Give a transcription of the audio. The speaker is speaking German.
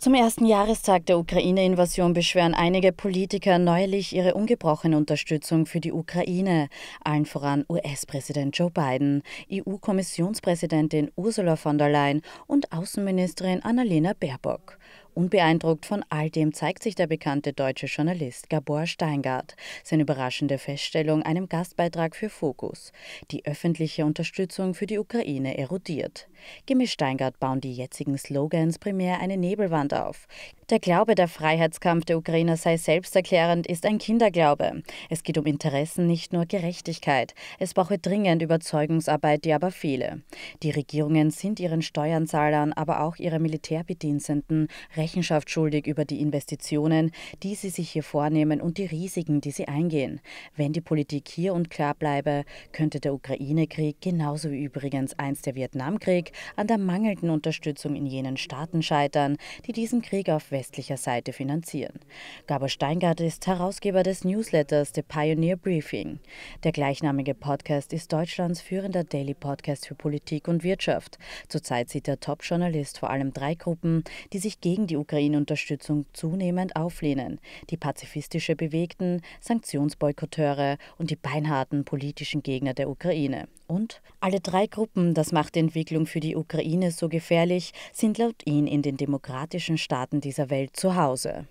Zum ersten Jahrestag der Ukraine-Invasion beschweren einige Politiker neulich ihre ungebrochene Unterstützung für die Ukraine, allen voran US-Präsident Joe Biden, EU-Kommissionspräsidentin Ursula von der Leyen und Außenministerin Annalena Baerbock. Unbeeindruckt von all dem zeigt sich der bekannte deutsche Journalist Gabor Steingart. Seine überraschende Feststellung einem Gastbeitrag für Fokus. Die öffentliche Unterstützung für die Ukraine erodiert. Gemäß Steingart bauen die jetzigen Slogans primär eine Nebelwand auf. Der Glaube, der Freiheitskampf der Ukrainer sei selbsterklärend, ist ein Kinderglaube. Es geht um Interessen, nicht nur Gerechtigkeit. Es brauche dringend Überzeugungsarbeit, die aber fehle. Die Regierungen sind ihren Steuernzahlern, aber auch ihren Militärbediensteten recht Rechenschaft schuldig über die Investitionen, die sie sich hier vornehmen und die Risiken, die sie eingehen. Wenn die Politik hier und klar bleibe, könnte der Ukraine-Krieg genauso wie übrigens einst der Vietnamkrieg an der mangelnden Unterstützung in jenen Staaten scheitern, die diesen Krieg auf westlicher Seite finanzieren. Gabor Steingart ist Herausgeber des Newsletters The Pioneer Briefing. Der gleichnamige Podcast ist Deutschlands führender Daily Podcast für Politik und Wirtschaft. Zurzeit sieht der Top-Journalist vor allem drei Gruppen, die sich gegen die die Ukraine-Unterstützung zunehmend auflehnen, die pazifistische Bewegten, Sanktionsboykotteure und die beinharten politischen Gegner der Ukraine. Und alle drei Gruppen, das macht die Entwicklung für die Ukraine so gefährlich, sind laut ihn in den demokratischen Staaten dieser Welt zu Hause.